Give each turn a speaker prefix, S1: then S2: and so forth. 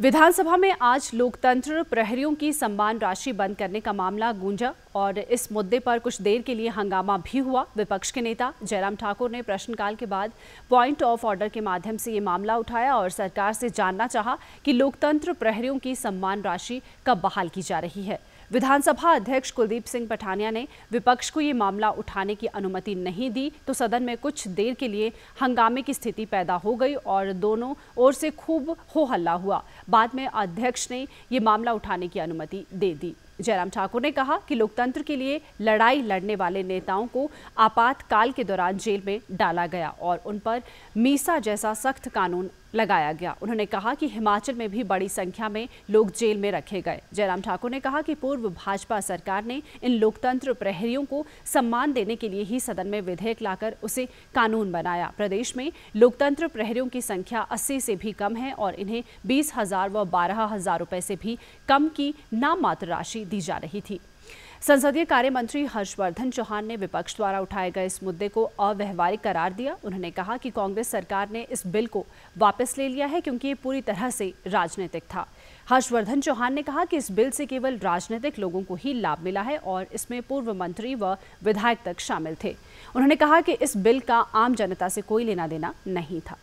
S1: विधानसभा में आज लोकतंत्र प्रहरियों की सम्मान राशि बंद करने का मामला गूंजा और इस मुद्दे पर कुछ देर के लिए हंगामा भी हुआ विपक्ष के नेता जयराम ठाकुर ने प्रश्नकाल के बाद पॉइंट ऑफ ऑर्डर के माध्यम से ये मामला उठाया और सरकार से जानना चाहा कि लोकतंत्र प्रहरियों की सम्मान राशि कब बहाल की जा रही है विधानसभा अध्यक्ष कुलदीप सिंह पठानिया ने विपक्ष को ये मामला उठाने की अनुमति नहीं दी तो सदन में कुछ देर के लिए हंगामे की स्थिति पैदा हो गई और दोनों ओर से खूब हो हल्ला हुआ बाद में अध्यक्ष ने ये मामला उठाने की अनुमति दे दी जयराम ठाकुर ने कहा कि लोकतंत्र के लिए लड़ाई लड़ने वाले नेताओं को आपातकाल के दौरान जेल में डाला गया और उन पर मीसा जैसा सख्त कानून लगाया गया उन्होंने कहा कि हिमाचल में भी बड़ी संख्या में लोग जेल में रखे गए जयराम ठाकुर ने कहा कि पूर्व भाजपा सरकार ने इन लोकतंत्र प्रहरियों को सम्मान देने के लिए ही सदन में विधेयक लाकर उसे कानून बनाया प्रदेश में लोकतंत्र प्रहरियों की संख्या अस्सी से भी कम है और इन्हें बीस हजार व बारह हजार रुपये से भी कम की नाम मात्र राशि दी जा रही थी संसदीय कार्य मंत्री हर्षवर्धन चौहान ने विपक्ष द्वारा उठाए गए इस मुद्दे को अव्यवहारिक करार दिया उन्होंने कहा कि कांग्रेस सरकार ने इस बिल को वापस ले लिया है क्योंकि ये पूरी तरह से राजनीतिक था हर्षवर्धन चौहान ने कहा कि इस बिल से केवल राजनीतिक लोगों को ही लाभ मिला है और इसमें पूर्व मंत्री व विधायक तक शामिल थे उन्होंने कहा कि इस बिल का आम जनता से कोई लेना देना नहीं था